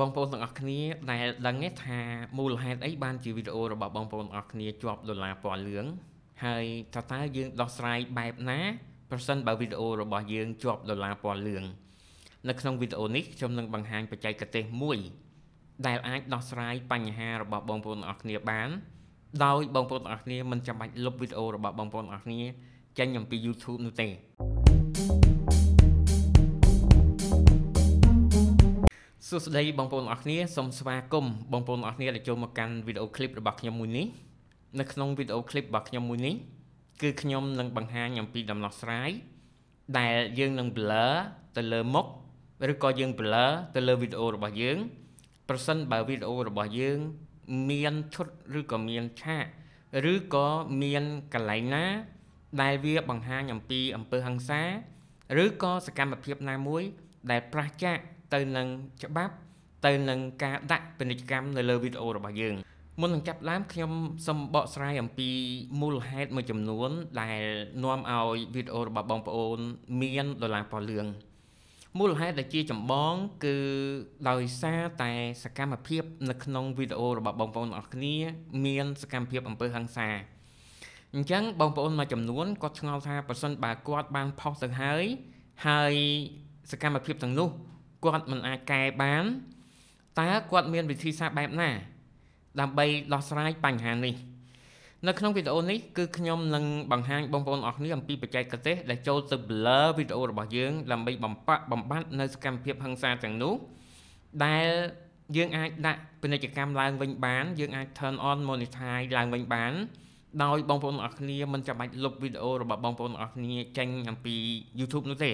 បងប្អូនទាំងអស់គ្នាដែលដឹងថាមូលហេតុអីបានជាវីដេអូរបស់បងប្អូនទាំងអស់គ្នាជាប់ដុល្លារពណ៌លឿងហើយតើតើយើងដោះស្រាយបែបណាប្រសិនបើវីដេអូរបស់យើងជាប់ដុល្លារពណ៌លឿងនៅក្នុងវីដេអូនេះខ្ញុំនឹងបង្ហាញបច្ចេកទេសមួយដែលអាចដោះស្រាយបញ្ហារបស់បងប្អូនទាំងអស់គ្នាបាន ដោយបងប្អូនទាំងអស់គ្នាមិនចាំបាច់លុបវីដេអូរបស់បងប្អូនទាំងអស់គ្នាចេញអំពី YouTube នោះទេសួស្តីបងប្អូនអរគ្នាសូមស្វាគមន៍បងប្អូនអរគ្នាដែលចូលមកកាន់វីដេអូឃ្លីបរបស់ខ្ញុំមួយនេះនៅក្នុងវីដេអូឃ្លីបរបស់ខ្ញុំមួយនេះគឺខ្ញុំនឹងបង្ហាញអំពីដំណោះស្រាយដែលយើងនឹង blur ទៅលើមុខឬក៏យើង blur ទៅលើវីដេអូរបស់យើង ប្រសិនបើវីដេអូរបស់យើង មានឈុតឬក៏មានឆាកឬក៏មានកន្លែងណា ដែលវាបង្ហាញអំពីអំពើហិង្សា ឬក៏សកម្មភាពណាមួយដែលប្រឆាំងទៅនឹងច្បាប់ទៅនឹងការដាក់ពាណិជ្ជកម្មនៅលើវីដេអូរបស់យើង មុននឹងចាប់ឡាមខ្ញុំសូមបកស្រាយអំពីមូលហេតុមួយចំនួន ដែលនាំឲ្យវីដេអូរបស់បងប្អូនមានដុល្លារពណ៌លឿងមូលហេតុដែលជាចម្បង គឺដោយសារតែសកម្មភាពនៅក្នុងវីដេអូរបស់បងប្អូនអស់គ្នាមានសកម្មភាពអំពើហិង្សាអញ្ចឹងបងប្អូនមួយចំនួនគាត់ឆ្ងល់ថាប៉ះសិនបើគាត់បានផុសទៅហើយហើយសកម្មភាពទាំងនោះគាត់មិនអាចកែបានតើគាត់មានវិធីសាស្ត្របែបណាដើម្បីដោះស្រាយបញ្ហានេះនៅក្នុងវីដេអូនេះគឺខ្ញុំនឹងបង្ហាញបងប្អូនអស់គ្នាអំពីបច្ចេកទេសដែលចូលទៅ blur វីដេអូរបស់យើងដើម្បីបំផាក់បំបត្តិនៅសកម្មភាពហិង្សាទាំងនោះដែលយើងអាចដាក់ពាណិជ្ជកម្មឡើងវិញបានយើងអាច turn on monetize ឡើងវិញបានដោយបងប្អូនអរគ្នាមិនចាំបាច់លុបវីដេអូរបស់បងប្អូនអរគ្នាចេញអំពី YouTube នោះទេ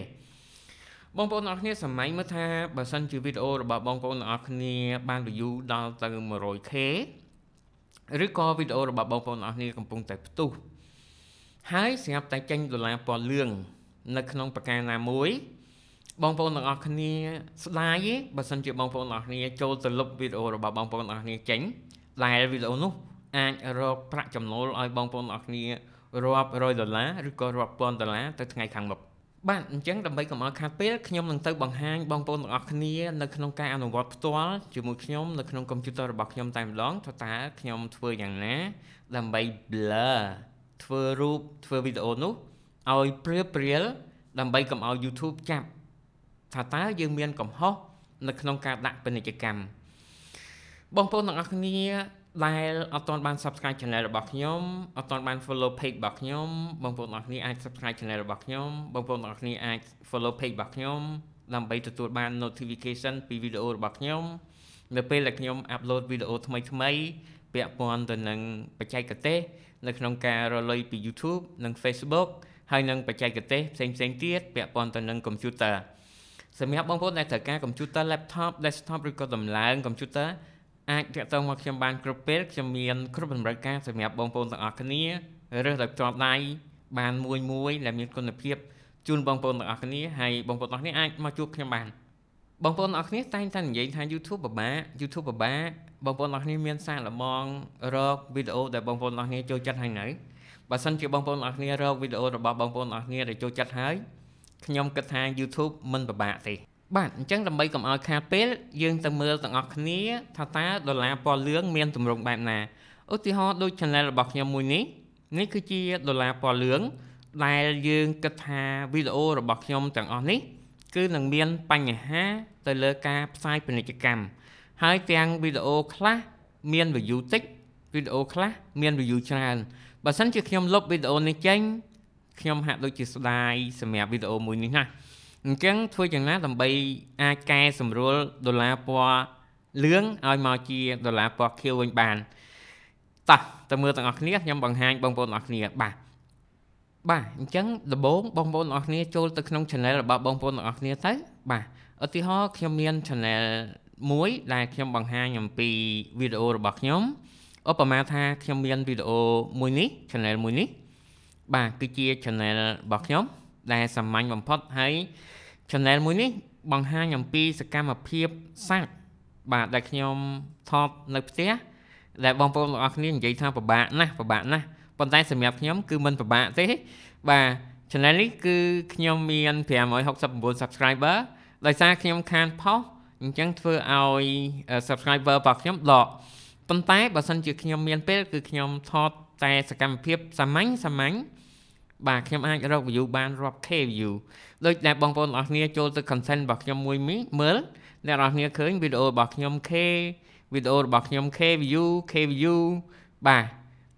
បងប្អូនអរគ្នាសម្ាញ់មើលថាបើសិនជាវីដេអូរបស់បងប្អូនអរគ្នាបាន view ដល់ទៅ 100k ឬក៏វីដេអូរបស់បងប្អូនអរគ្នាកំពុងតែផ្ទុះហើយស្រាប់តែចេញដុល្លារពណ៌លឿងនៅក្នុងប្រការណាមួយបងប្អូនទាំងអស់គ្នាស្ដាយបើសិនជាបងប្អូនទាំងអស់គ្នា ចូលទៅលុបវីដេអូរបស់បងប្អូនទាំងអស់គ្នាចេញដែលវីដេអូនោះអាចរកប្រាក់ចំណូលឲ្យ បងប្អូនទាំងអស់គ្នារាប់រយដុល្លារឬក៏រាប់ពាន់ដុល្លារទៅថ្ងៃខាងមុខបាទអញ្ចឹងដើម្បីកុំឲ្យខាតពេលខ្ញុំនឹងទៅបង្ហាញបងប្អូនទាំងអស់គ្នានៅក្នុងការអនុវត្តផ្ទាល់ជាមួយខ្ញុំនៅក្នុងកុំព្យូទ័ររបស់ខ្ញុំតែម្ដងថាតើខ្ញុំធ្វើយ៉ាងណាដើម្បី blur ធ្វើរូបធ្វើវីដេអូនោះឲ្យព្រាលព្រាលដើម្បីកុំឲ្យ YouTube ចាប់ថាតើយើងមានកំហុសនៅក្នុងការដាក់ពាណិជ្ជកម្មបងប្អូនទាំងអស់គ្នាដែលអត់ទាន់បាន subscribe channel របស់ខ្ញុំអត់ទាន់បាន follow page របស់ខ្ញុំបងប្អូនទាំងអស់គ្នាអាច subscribe channel របស់ខ្ញុំបងប្អូនទាំងអស់គ្នាអាច follow page របស់ខ្ញុំដើម្បីទទួលបាន notification ពីវីដេអូរបស់ខ្ញុំនៅពេលដែលខ្ញុំ upload វីដេអូថ្មីថ្មីពាក់ព័ន្ធទៅនឹងបច្ចេកទេស នៅក្នុងការរលុយពី YouTube និង Facebook ហើយនឹងបច្ចេកទេសផ្សេងផ្សេងទៀតពាក់ព័ន្ធទៅនឹង computer សម្រាប់បងប្អូនដែលត្រូវការ computer laptop desktop ឬក៏តម្លើង computer អាចតាក់ទងមកខ្ញុំបានគ្រប់ពេលខ្ញុំមានគ្រប់តម្រូវការសម្រាប់បងប្អូនទាំងអស់គ្នារើសដោយផ្ទាល់ដៃបានមួយមួយដែលមានគុណភាពជូនបងប្អូនទាំងអស់គ្នាហើយបងប្អូនទាំងអស់គ្នាអាចមកជួបខ្ញុំបានបងប្អូនទាំងអស់គ្នាតែងតែនិយាយថា YouTube ពិបាក YouTube ពិបាកបងប្អូនទាំងអស់គ្នាមាន សារល្មងរក វីដេអូដែលបងប្អូនទាំងអស់គ្នាចូលចិត្តហើយនៅបើសិនជាបងប្អូនទាំងអស់គ្នារកវីដេអូរបស់បងប្អូនទាំងអស់គ្នាដែលចូលចិត្តហើយខ្ញុំគិតថា YouTube មិនពិបាកទេបាទអញ្ចឹងដើម្បីកុំឲ្យខាតពេលយើងទៅមើលទាំងអស់គ្នាថាតើដុល្លារពណ៌លឿងមានទម្រង់បែបណាឧទាហរណ៍ដូច channel របស់ខ្ញុំមួយនេះនេះគឺជាដុល្លារពណ៌លឿងដែលយើងគិតថាវីដេអូរបស់ខ្ញុំទាំងអស់នេះ គឺនឹងមាន បញ្ហា ទៅលើការផ្សាយពាណិជ្ជកម្មហើយទាំងវីដេអូខ្លះមាន view តិចវីដេអូខ្លះមាន view ច្រើនបើសិនជាខ្ញុំលុបវីដេអូនេះចេញខ្ញុំហាក់ដូចជា ស្ដាយសម្រាប់វីដេអូមួយនេះណាស់អញ្ចឹងធ្វើយ៉ាងណាដើម្បីអាចកែសម្រួលដុល្លារពណ៌លឿងឲ្យមកជាដុល្លារពណ៌ខៀវវិញបានតោះតើមើលទាំងអស់គ្នាខ្ញុំបង្ហាញបងប្អូនទាំងអស់គ្នាបាទបាទអញ្ចឹងដំបូងបងប្អូនទាំងអស់គ្នាចូលទៅក្នុង channel របស់បងប្អូនទាំងអស់គ្នាទៅបាទឧទាហរណ៍ខ្ញុំមាន channel មួយដែលខ្ញុំបង្ហាញអំពីវីដេអូរបស់ខ្ញុំឧបមាថាខ្ញុំមានវីដេអូមួយនេះ channel មួយនេះបាទគឺជា channel របស់ខ្ញុំ ដែលសាមញ្ញបំផុតហើយ channel មួយនេះបង្ហាញអំពីសកម្មភាពសាច់បាទដែលខ្ញុំថតនៅផ្ទះដែលបងប្អូនទាំងអស់គ្នានិយាយថាពិបាកណាស់ពិបាកណាស់ប៉ុន្តែសម្រាប់ខ្ញុំគឺមិនពិបាកទេបាទ channel នេះគឺខ្ញុំមាន569 subscriber ដោយសារខ្ញុំខានផុសអញ្ចឹងធ្វើឲ្យ subscriber របស់ខ្ញុំដកប៉ុន្តែបើសិនជាខ្ញុំមានពេលគឺខ្ញុំថតតែសកម្មភាពសាមញ្ញសាមញ្ញបាទខ្ញុំអាចរក view បានរាប់ K view ដូចដែលបងប្អូនទាំងអស់គ្នាចូលទៅ content របស់ខ្ញុំមួយនេះមើលអ្នកទាំងអស់គ្នាឃើញវីដេអូរបស់ខ្ញុំ K វីដេអូរបស់ខ្ញុំ K view K view បាទ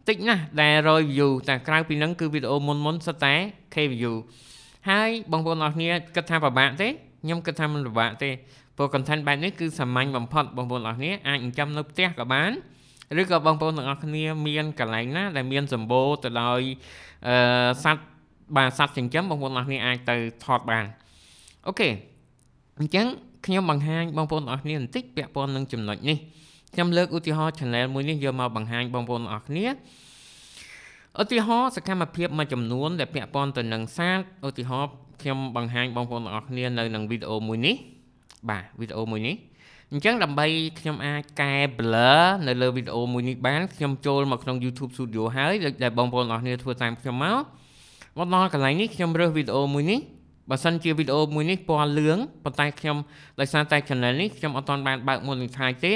តិចណាស់ដែល100 view តែក្រៅពីហ្នឹងគឺវីដេអូមុនមុនសុទ្ធតែ K view ហើយបងប្អូនទាំងអស់គ្នាគិតថាពិបាកទេខ្ញុំគិតថាមិនពិបាកទេព្រោះ content បែបនេះគឺសាមញ្ញបំផុតបងប្អូនទាំងអស់គ្នាអាចចិញ្ចឹមនៅផ្ទះក៏បានឬក៏បងប្អូនទាំងអស់គ្នា មានកន្លែងណាដែលមានសម្បូរទៅដោយអឺសัตว์បាទសัตว์ចិញ្ចឹមបងប្អូនទាំងអស់គ្នាអាចទៅថតបានអូខេអញ្ចឹងខ្ញុំបង្ហាញបងប្អូនទាំងអស់គ្នាបន្តិចពាក់ព័ន្ធនឹងចំណុចនេះខ្ញុំលើកឧទាហរណ៍ channel មួយនេះយកមកបង្ហាញបងប្អូនទាំងអស់គ្នាឧទាហរណ៍សកម្មភាពមួយចំនួនដែលពាក់ព័ន្ធទៅនឹងសាស្ត្រឧទាហរណ៍ខ្ញុំបង្ហាញបងប្អូនទាំងអស់គ្នានៅក្នុងវីដេអូមួយនេះបាទវីដេអូមួយនេះអញ្ចឹងដើម្បីខ្ញុំអាចកែ blur នៅលើវីដេអូមួយនេះបាន ខ្ញុំចូលមកក្នុង YouTube Studio ហើយដូចដែលបងប្អូនអរគ្នាធ្វើតាមខ្ញុំមកមកដល់កន្លែងនេះខ្ញុំរើសវីដេអូមួយនេះបើសិនជាវីដេអូមួយនេះពណ៌លឿងប៉ុន្តែខ្ញុំដោយសារតែ channel នេះខ្ញុំអត់ទាន់បានបើក monitor ទេ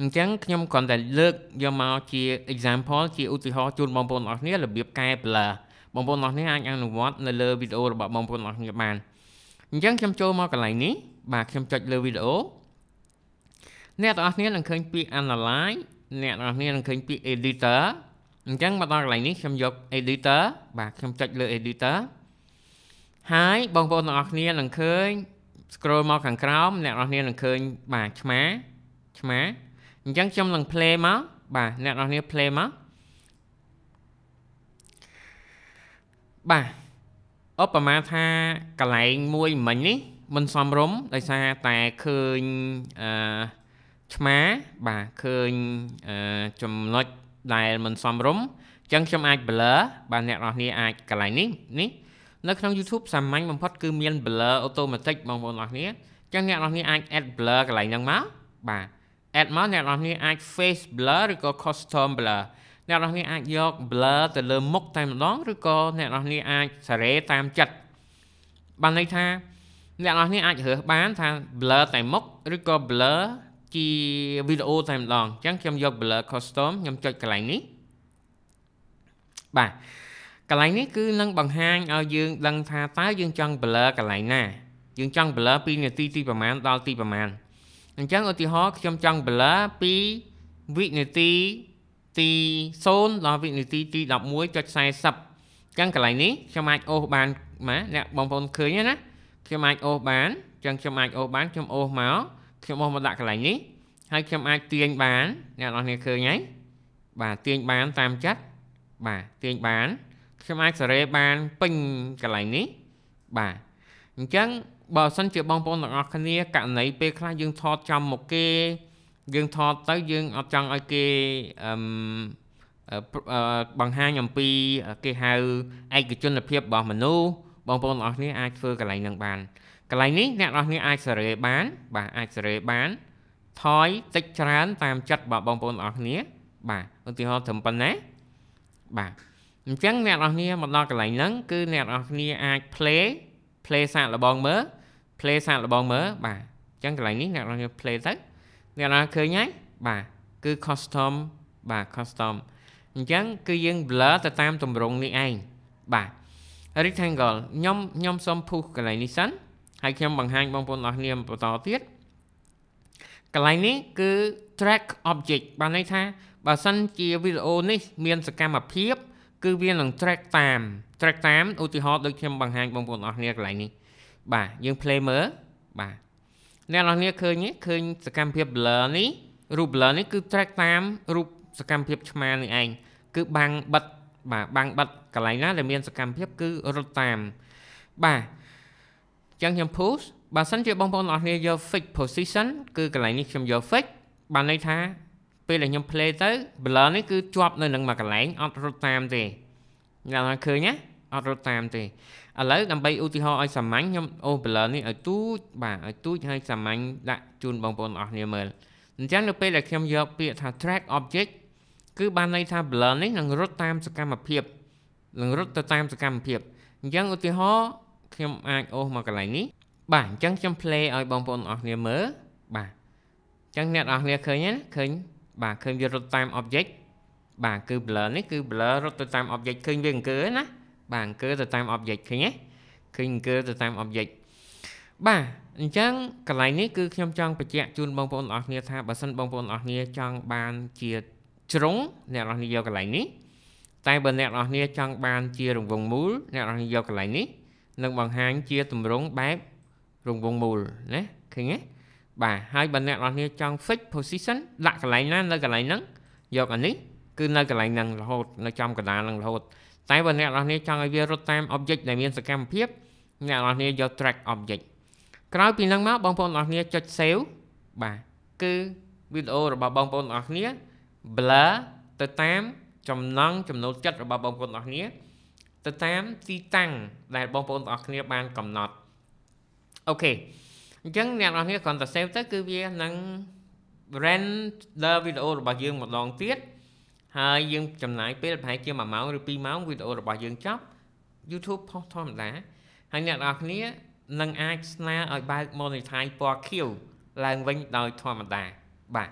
អញ្ចឹងខ្ញុំគ្រាន់តែលើកយកមកជា example ជាឧទាហរណ៍ជូនបងប្អូនអរគ្នារបៀបកែ blur បងប្អូនអរគ្នាអាចអនុវត្តនៅលើវីដេអូរបស់បងប្អូនអរគ្នាបានអញ្ចឹងខ្ញុំចូលមកកន្លែងនេះ បាទខ្ញុំចុចលើវីដេអូអ្នកទាំងអស់គ្នានឹងឃើញពាក្យ analyze អ្នកទាំងអស់គ្នានឹងឃើញពាក្យ editor អញ្ចឹងមកដល់កន្លែងនេះខ្ញុំយក editor បាទខ្ញុំចុចលើ editor ហើយបងប្អូនទាំងអស់គ្នានឹងឃើញ scroll មកខាងក្រោមអ្នកនរគ្នានឹងឃើញបាទឆ្មាឆ្មាអញ្ចឹងខ្ញុំនឹង play មកបាទអ្នកនរគ្នា play មកបាទឧបមាថាកន្លែងមួយមិញនេះមិនសមរម្យដោយសារតែឃើញអឺឆ្មាបាទឃើញចំណុចដែលមិនសមរម្យអញ្ចឹងខ្ញុំអាច blur បាទអ្នកនរគ្នាអាចកន្លែងនេះនេះនៅក្នុង YouTube សាមញ្ញបំផុត គឺមាន blur automatic បងប្អូនអរគ្នាអញ្ចឹងអ្នកនរគ្នាអាច add blur កន្លែងហ្នឹងមកបាទ add មកអ្នកនរគ្នាអាច face blur ឬក៏ custom blur អ្នកនរគ្នាអាចយក blur ទៅលើមុខតែម្ដងឬក៏អ្នកនរគ្នាអាចសារ៉េតាមចិត្តបានន័យថាអ្នកនរគ្នាអាចរើសបានថា blur តែមុខឬក៏ blur ជាវីដេអូតែម្ដងអញ្ចឹងខ្ញុំយក Blur Custom ខ្ញុំចុចកន្លែងនេះបាទកន្លែងនេះគឺនឹងបង្ហាញឲ្យយើង ដឹងថាតើយើងចង់ blur កន្លែងណាយើងចង់ blur ពីនាទីទីប្រមាណដល់ទីប្រមាណអញ្ចឹងឧទាហរណ៍ខ្ញុំចង់ blur ពីវិនាទីទី0ដល់វិនាទីទី11.40អញ្ចឹងកន្លែងនេះខ្ញុំអាចអូសបានម៉ាអ្នកបងប្អូនឃើញណាខ្ញុំអាចអូសបានអញ្ចឹងខ្ញុំអាចអូសបានខ្ញុំអូសមកខ្ញុំបោះមកដាក់កន្លែងនេះហើយខ្ញុំអាច ទាញបានអ្នកនរគ្នាឃើញហើយបាទទាញបានតាមចិត្តបាទទាញបាន ខ្ញុំអាចសេរីបានពេញកន្លែងនេះបាទអញ្ចឹងបើសិនជាបងប្អូនទាំងអស់គ្នាករណីពេលខ្លះយើងថតចំមកគេយើងថតទៅយើងអត់ចង់ឲ្យគេអឺបង្ហាញអំពី គេហៅឯកជនភាពរបស់មនុស្សបងប្អូនទាំងអស់គ្នាអាចធ្វើកន្លែងនឹងបានកន្លែងនេះអ្នកនរគ្នាអាចសេរីបាន បាទអាចសេរីបាន ថយតិចច្រើនតាមចិត្តបាទបងប្អូនទាំងអស់គ្នា បាទឧទាហរណ៍ត្រឹមប៉ុណ្ណាបាទអញ្ចឹងអ្នកនរគ្នាមកដល់កន្លែងហ្នឹងគឺអ្នកនរគ្នាអាច play play សាកល្បងមើល play សាកល្បងមើលបាទអញ្ចឹងកន្លែងនេះអ្នកនរគ្នា play ទៅអ្នកនរឃើញហើយបាទគឺ custom បាទ custom អញ្ចឹង គឺយើង blur ទៅតាមទម្រង់នេះឯងបាទ rectangle ខ្ញុំខ្ញុំសូម push កន្លែងនេះសិនហើយខ្ញុំបង្ហាញបងប្អូនអស់គ្នាបន្តទៀតកន្លែងនេះគឺ track object បានន័យថា បើសិនជាវីដេអូនេះ មានសកម្មភាពគឺវានឹង track តាម track តាមឧទាហរណ៍ដូចខ្ញុំបង្ហាញបងប្អូនអស់គ្នាកន្លែងនេះបាទយើង play មើលបាទអ្នកនរគ្នាឃើញឃើញសកម្មភាព blur នេះរូប blur នេះ គឺ track តាមរូបសកម្មភាពឆ្មានេះឯងគឺបាំងបិទបាទបាំងបិទកន្លែងណាដែលមានសកម្មភាពគឺរត់តាមបាទចឹងខ្ញុំ push បើសិនជាបងប្អូនទាំងអស់គ្នាយក fix position គឺកន្លែងនេះខ្ញុំយក fix បានន័យថា ពេលដែលខ្ញុំ play ទៅ blur នេះគឺជាប់នៅនឹងមួយកន្លែង អត់រត់តាមទេអ្នកណាឃើញណាអត់រត់តាមទេឥឡូវដើម្បីឧទាហរណ៍ឲ្យសាមញ្ញខ្ញុំអូ blur នេះឲ្យទូចបាទឲ្យទូចឲ្យសាមញ្ញដាក់ជូនបងប្អូនទាំងអស់គ្នាមើលអញ្ចឹងនៅពេលដែលខ្ញុំយកពាក្យថា track object គឺបានន័យថា blur នេះនឹងរត់តាមសកម្មភាពនឹងរត់ទៅតាមសកម្មភាពអញ្ចឹងឧទាហរណ៍ខ្ញុំអាចអូសមកកន្លែងនេះបាទអញ្ចឹងខ្ញុំ play ឲ្យបងប្អូនអស់គ្នាមើលបាទអញ្ចឹងអ្នកអស់គ្នាឃើញណាឃើញបាទឃើញវារត់តាម object បាទគឺ blur នេះគឺ blur រត់ទៅតាម object ឃើញវាអង្គើណា បាទអង្គើទៅតាម object ឃើញទេឃើញអង្គើទៅតាម object បាទអញ្ចឹងកន្លែងនេះគឺខ្ញុំចង់បញ្ជាក់ជូនបងប្អូនអស់គ្នាថាបើសិនបងប្អូនអស់គ្នាចង់បានជាជ្រុងអ្នកអស់គ្នាយកកន្លែងនេះតែបើអ្នកអស់គ្នាចង់បានជារង្វង់មូលអ្នកអស់គ្នាយកកន្លែងនេះនឹងបង្ហាញជាទម្រង់បែបរង្វង់មូលណាឃើញទេបាទហើយបើអ្នកនរគ្នាចង់ fix position ដាក់កន្លែងណានៅកន្លែងហ្នឹងយកអានេះគឺនៅកន្លែងហ្នឹងរហូតនៅចំកណ្ដាលហ្នឹងរហូូតតែបើអ្នកនរគ្នាចង់ឲ្យវារត់តាម object ដែលមានសកម្មភាពអ្នកនរគ្នាយក track object ក្រោយពីហ្នឹងមកបងប្អូននរគ្នាចុច save បាទគឺវីដេអូរបស់បងប្អូននរគ្នា blur ទៅតាមចំណង់ចំណូលចិត្តរបស់បងប្អូននរគ្នាទៅតាមទីតាំងដែលបងប្អូនទាំងអស់គ្នាបានកំណត់អូខេអញ្ចឹងអ្នកនរគ្នាគ្រាន់តែ save ទៅគឺវានឹង render វីដេអូរបស់យើងម្ដងទៀតហើយយើង ចំណាយពេលប្រហែលជា1ម៉ោងឬ2ម៉ោងវីដេអូរបស់យើងចប់ YouTube ផុសធម្មតាហើយអ្នកនរគ្នានឹងអាចស្នើឲ្យបើក monetize ពណ៌ខៀវឡើងវិញដោយធម្មតាបាទ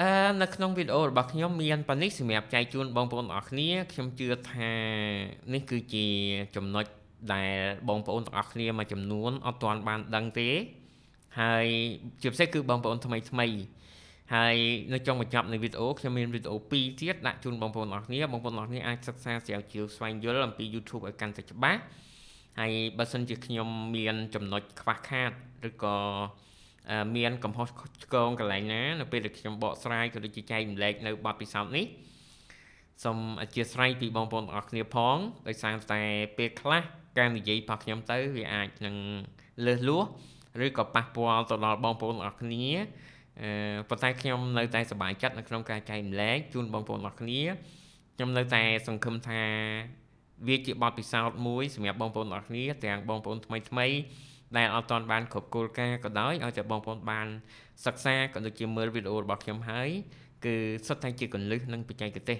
អឺនៅក្នុងវីដេអូរបស់ខ្ញុំមានប៉ុណ្នេះសម្រាប់ចែកជូនបងប្អូនទាំងអស់គ្នាខ្ញុំជឿថានេះគឺជាចំណុចដែលបងប្អូនទាំងអស់គ្នាមួយចំនួនអត់ទាន់បានដឹងទេហើយជាពិសេសគឺបងប្អូនថ្មីថ្មី ហើយនៅចុងបញ្ចប់នៃវីដេអូខ្ញុំមានវីដេអូ2ទៀតដាក់ជូនបងប្អូនទាំងអស់គ្នាបងប្អូនទាំងអស់គ្នាអាចសិក្សាស្រាវជ្រាវស្វែងយល់អំពី YouTube ឲ្យកាន់តែច្បាស់ហើយបើសិនជាខ្ញុំមានចំណុចខ្វះខាតឬក៏មានកំហុសឆ្គងកន្លែងណានៅពេលដែលខ្ញុំបកស្រាយក៏ដូចជាចែកម្លែកនៅបទពិសោធន៍នេះសូមអធិស្ឋានពីបងប្អូនទាំងអស់គ្នាផងដោយសារតែពេលខ្លះការនិយាយរបស់ខ្ញុំទៅ វាអាចនឹងលើសលួសឬក៏ប៉ះពាល់ទៅដល់បងប្អូនទាំងអស់គ្នាអឺប៉ុន្តែខ្ញុំនៅតែសប្បាយចិត្តនៅក្នុងការចែកម្លែកជូនបងប្អូនទាំងអស់គ្នាខ្ញុំនៅតែសង្ឃឹមថាវាជាបទពិសោធន៍មួយសម្រាប់បងប្អូនទាំងអស់គ្នា ទាំងបងប្អូនថ្មីថ្មីដែលអត់ទាន់បានគ្រប់គោលការណ៍ក៏ដោយឲ្យតែបងប្អូនបានសិក្សាក៏ដូចជាមើលវីដេអូរបស់ខ្ញុំហើយគឺសុទ្ធតែជាកੁੰលឹះនិងបច្ចេកទេស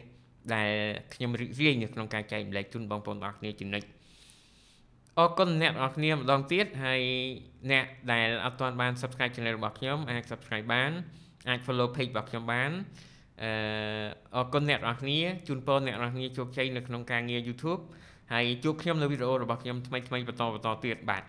ដែលខ្ញុំរីករាយនៅក្នុងការចែករំលែកជូនបងប្អូនទាំងអស់គ្នាជានិច្ចអរគុណអ្នកទាំងអស់គ្នាម្ដងទៀតហើយអ្នកដែលអត់ទាន់បាន Subscribe Channel របស់ខ្ញុំអាច Subscribe បានអាច Follow Page របស់ខ្ញុំបានអឺអរគុណអ្នកទាំងអស់គ្នាជូនពរអ្នកទាំងអស់គ្នាជោគជ័យនៅក្នុងការងារ YouTube ហើយជួបខ្ញុំនៅវីដេអូរបស់ខ្ញុំថ្មីៗបន្តបន្តទៀតបាទ